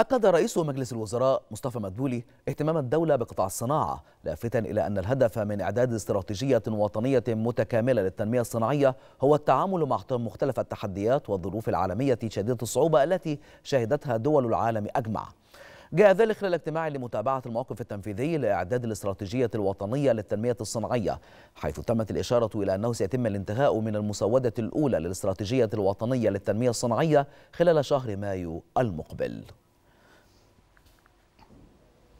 أكد رئيس مجلس الوزراء مصطفى مدبولي اهتمام الدولة بقطاع الصناعة لافتا إلى أن الهدف من إعداد استراتيجية وطنية متكاملة للتنمية الصناعية هو التعامل مع مختلف التحديات والظروف العالمية شديدة الصعوبة التي شهدتها دول العالم أجمع جاء ذلك خلال اجتماع لمتابعة الموقف التنفيذي لإعداد الاستراتيجية الوطنية للتنمية الصناعية حيث تمت الإشارة إلى أنه سيتم الانتهاء من المسودة الأولى للاستراتيجية الوطنية للتنمية الصناعية خلال شهر مايو المقبل